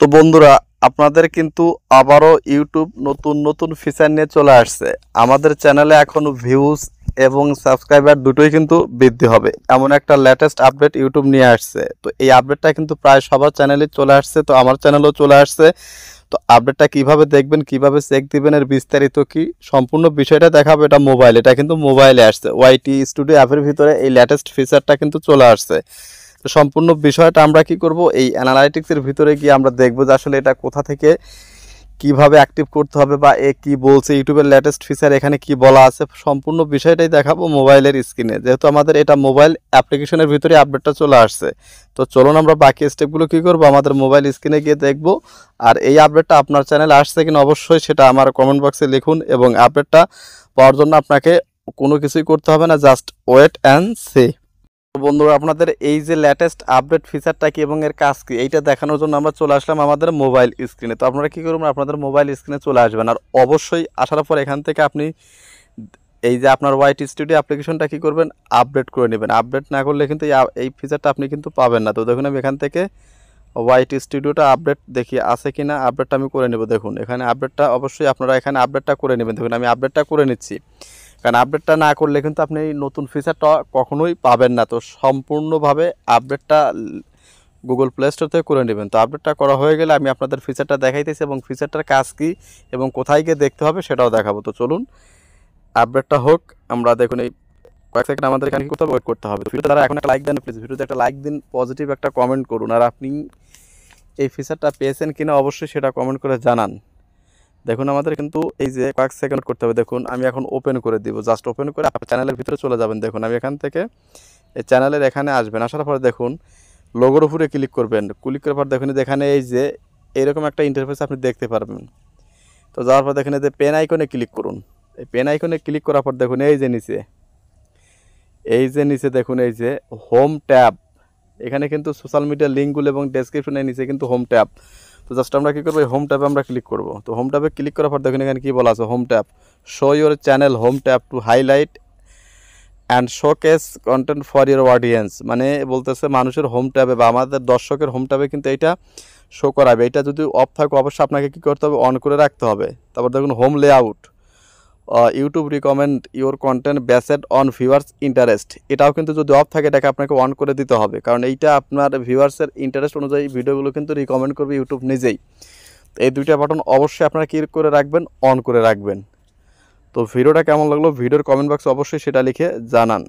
তো বন্ধুরা আপনাদের কিন্তু আবারও ইউটিউব নতুন নতুন ফিচার নিয়ে চলে আসছে আমাদের চ্যানেলে এখন ভিউজ এবং সাবস্ক্রাইবার দুটোই কিন্তু বৃদ্ধি হবে এমন একটা লেটেস্ট আপডেট ইউটিউব নিয়ে আসছে তো এই আপডেটটা কিন্তু প্রায় সবার চ্যানেলে চলে আসছে তো আমার চ্যানেলও চলে আসছে তো আপডেটটা কিভাবে দেখবেন কিভাবে চেক দিবেন এর বিস্তারিত কি সম্পূর্ণ বিষয়টা দেখাবো এটা মোবাইল এটা কিন্তু মোবাইলে আসছে ওয়াইটি স্টুডিও অ্যাপের ভিতরে এই লেটেস্ট ফিচারটা কিন্তু চলে আসছে তো সম্পূর্ণ বিষয়টা আমরা কি করব এই অ্যানালাইটিক্সের ভিতরে গিয়ে আমরা দেখব যে আসলে এটা কোথা থেকে কিভাবে অ্যাক্টিভ করতে হবে বা এ কি বলছে ইউটিউবের লেটেস্ট ফিচার এখানে কি বলা আছে সম্পূর্ণ বিষয়টাই দেখাবো মোবাইলের স্ক্রিনে যেহেতু আমাদের এটা মোবাইল অ্যাপ্লিকেশনের ভিতরে আপডেটটা চলে আসছে তো চলুন আমরা বাকি স্টেপগুলো কি করব আমাদের মোবাইল স্ক্রিনে গিয়ে দেখব আর এই আপডেটটা আপনার চ্যানেলে আসছে কিনা অবশ্যই সেটা আমার কমেন্ট বক্সে লিখুন এবং আপডেটটা পাওয়ার জন্য আপনাকে কোনো কিছুই করতে হবে না জাস্ট ওয়েট অ্যান্ড সে বন্ধুরা আপনাদের এই যে লেটেস্ট আপডেট ফিচারটা কি এবং এর কাজ কি এইটা দেখানোর জন্য আমরা চলে আসলাম আমাদের মোবাইল স্ক্রিনে তো আপনারা কী করবেন আপনাদের মোবাইল স্ক্রিনে চলে আসবেন আর অবশ্যই আসার পর এখান থেকে আপনি এই যে আপনার ওয়াইট স্টুডিও অ্যাপ্লিকেশনটা কী করবেন আপডেট করে নেবেন আপডেট না করলে কিন্তু এই ফিচারটা আপনি কিন্তু পাবেন না তো দেখুন আমি এখান থেকে ওয়াইট স্টুডিওটা আপডেট দেখি আছে কি না আপডেটটা আমি করে নেব দেখুন এখানে আপডেটটা অবশ্যই আপনারা এখানে আপডেটটা করে নেবেন দেখুন আমি আপডেটটা করে নিচ্ছি কারণ আপডেটটা না করলে কিন্তু আপনি এই নতুন ফিচারটা কখনোই পাবেন না তো সম্পূর্ণভাবে আপডেটটা গুগল প্লে স্টোর থেকে করে নেবেন তো আপডেটটা করা হয়ে গেলে আমি আপনাদের ফিচারটা দেখাইতেছি এবং ফিচারটার কাজ কী এবং কোথায় গিয়ে দেখতে হবে সেটাও দেখাবো তো চলুন আপডেটটা হোক আমরা দেখুন এই কয়েক সেকেন্ড আমাদের এখানে কোথাও ওয়েট করতে হবে ভিডিও তারা এখন একটা লাইক দেন প্লিজ ভিডিওতে একটা লাইক দিন পজিটিভ একটা কমেন্ট করুন আর আপনি এই ফিচারটা পেয়েছেন কিনা অবশ্যই সেটা কমেন্ট করে জানান দেখুন আমাদের কিন্তু এই যে কয়েক সেকেন্ড করতে হবে দেখুন আমি এখন ওপেন করে দিব জাস্ট ওপেন করে আপনার চ্যানেলের ভিতরে চলে যাবেন দেখুন আমি এখান থেকে এই চ্যানেলের এখানে আসবেন আসার পরে দেখুন লোগোর উপরে ক্লিক করবেন ক্লিক করার পর দেখুন এখানে এই যে এরকম একটা ইন্টারফেস আপনি দেখতে পারবেন তো যাওয়ার পর দেখুন যে পেন আইকনে ক্লিক করুন এই পেন আইকনে ক্লিক করার পর দেখুন এই যে নিচে এই যে নিচে দেখুন এই যে হোম ট্যাব এখানে কিন্তু সোশ্যাল মিডিয়া লিঙ্কগুলো এবং ডেসক্রিপশনের নিচে কিন্তু হোম ট্যাব তো জাস্ট আমরা কী করবো হোম ট্যাপে আমরা ক্লিক করবো তো হোম ট্যাপে ক্লিক করার পর দেখুন এখানে কী বলা আছে home tap show your channel home tap to highlight and showcase content for your audience মানে বলতেছে মানুষের হোম ট্যাবে বা আমাদের দর্শকের হোম ট্যাবে কিন্তু এটা শো করাবে এটা যদি অফ থাকে অবশ্যই আপনাকে কী করতে হবে অন করে রাখতে হবে তারপর দেখুন home layout YouTube recommend your content based on viewers interest এটাও কিন্তু যদি অফ থাকে এটাকে আপনাকে অন করে দিতে হবে কারণ এইটা আপনার ভিউয়ার্সের ইন্টারেস্ট অনুযায়ী ভিডিওগুলো কিন্তু রিকমেন্ড করবে ইউটিউব নিজেই এই দুইটা বাটন অবশ্যই আপনারা ক্লিক করে রাখবেন অন করে রাখবেন তো ভিডিওটা কেমন লাগলো ভিডিওর কমেন্ট বক্সে অবশ্যই সেটা লিখে জানান